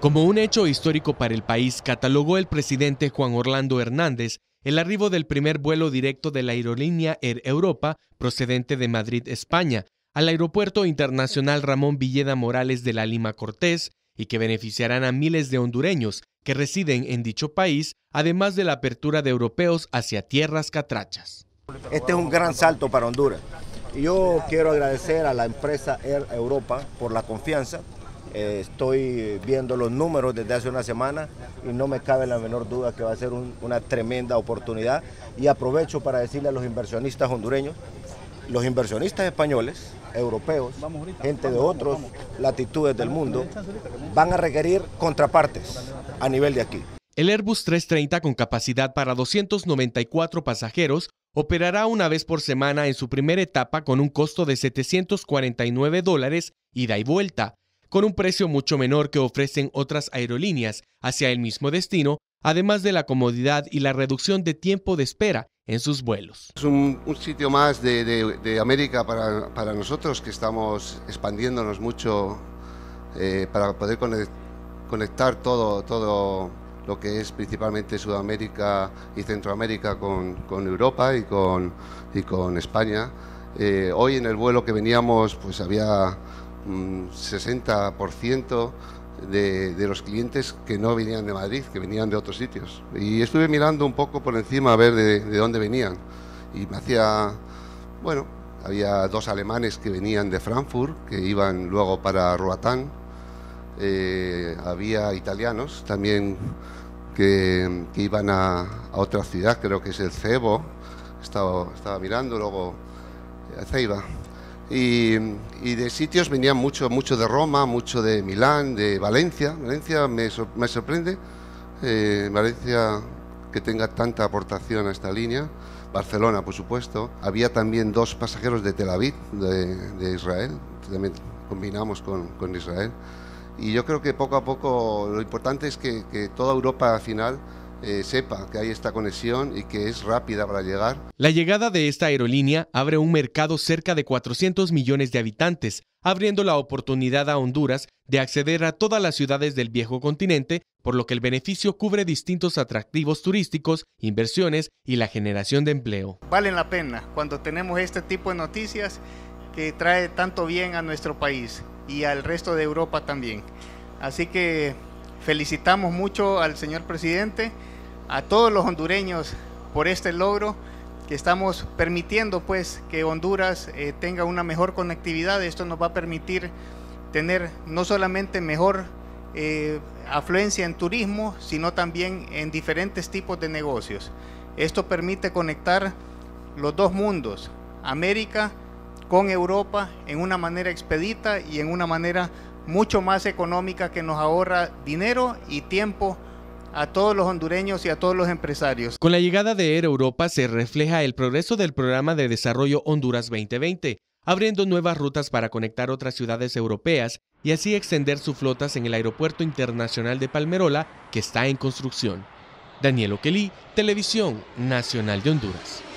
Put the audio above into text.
Como un hecho histórico para el país, catalogó el presidente Juan Orlando Hernández el arribo del primer vuelo directo de la aerolínea Air Europa, procedente de Madrid, España, al Aeropuerto Internacional Ramón Villeda Morales de la Lima Cortés, y que beneficiarán a miles de hondureños que residen en dicho país, además de la apertura de europeos hacia tierras catrachas. Este es un gran salto para Honduras. Yo quiero agradecer a la empresa Air Europa por la confianza, eh, estoy viendo los números desde hace una semana y no me cabe la menor duda que va a ser una tremenda oportunidad. Y aprovecho para decirle a los inversionistas hondureños, los inversionistas españoles, europeos, gente de otras latitudes del mundo, van a requerir contrapartes a nivel de aquí. El Airbus 330 con capacidad para 294 pasajeros operará una vez por semana en su primera etapa con un costo de 749 dólares ida y vuelta con un precio mucho menor que ofrecen otras aerolíneas hacia el mismo destino, además de la comodidad y la reducción de tiempo de espera en sus vuelos. Es un, sitio más de, América para, nosotros que estamos expandiéndonos mucho eh, para poder conectar todo, todo lo que es principalmente Sudamérica y Centroamérica con, con Europa y con, y con España. Eh, hoy en el vuelo que veníamos pues había 60% de, los clientes que no venían de Madrid, que venían de otros sitios. Y estuve mirando un poco por encima a ver de, dónde venían. Y me hacía, bueno, había dos alemanes que venían de Frankfurt, que iban luego para Ruatán, eh, había italianos también que, iban a, otra ciudad, creo que es el Cebo. Estaba, estaba mirando luego a Ceiba, y, de sitios venían mucho, mucho de Roma, mucho de Milán, de Valencia. Valencia me, me sorprende, eh, Valencia que tenga tanta aportación a esta línea. Barcelona, por supuesto. Había también dos pasajeros de Tel Aviv, de, de Israel. También combinamos con, con, Israel. Y yo creo que poco a poco lo importante es que, que toda Europa al final eh, sepa que hay esta conexión y que es rápida para llegar. La llegada de esta aerolínea abre un mercado cerca de 400 millones de habitantes, abriendo la oportunidad a Honduras de acceder a todas las ciudades del viejo continente, por lo que el beneficio cubre distintos atractivos turísticos, inversiones y la generación de empleo. Valen la pena cuando tenemos este tipo de noticias que trae tanto bien a nuestro país y al resto de Europa también. Así que felicitamos mucho al señor presidente a todos los hondureños por este logro que estamos permitiendo pues que Honduras eh, tenga una mejor conectividad. Esto nos va a permitir tener no solamente mejor eh, afluencia en turismo, sino también en diferentes tipos de negocios. Esto permite conectar los dos mundos, América con Europa, en una manera expedita y en una manera mucho más económica que nos ahorra dinero y tiempo a todos los hondureños y a todos los empresarios. Con la llegada de Air Europa se refleja el progreso del programa de desarrollo Honduras 2020, abriendo nuevas rutas para conectar otras ciudades europeas y así extender sus flotas en el Aeropuerto Internacional de Palmerola, que está en construcción. Daniel Oquelí, Televisión Nacional de Honduras.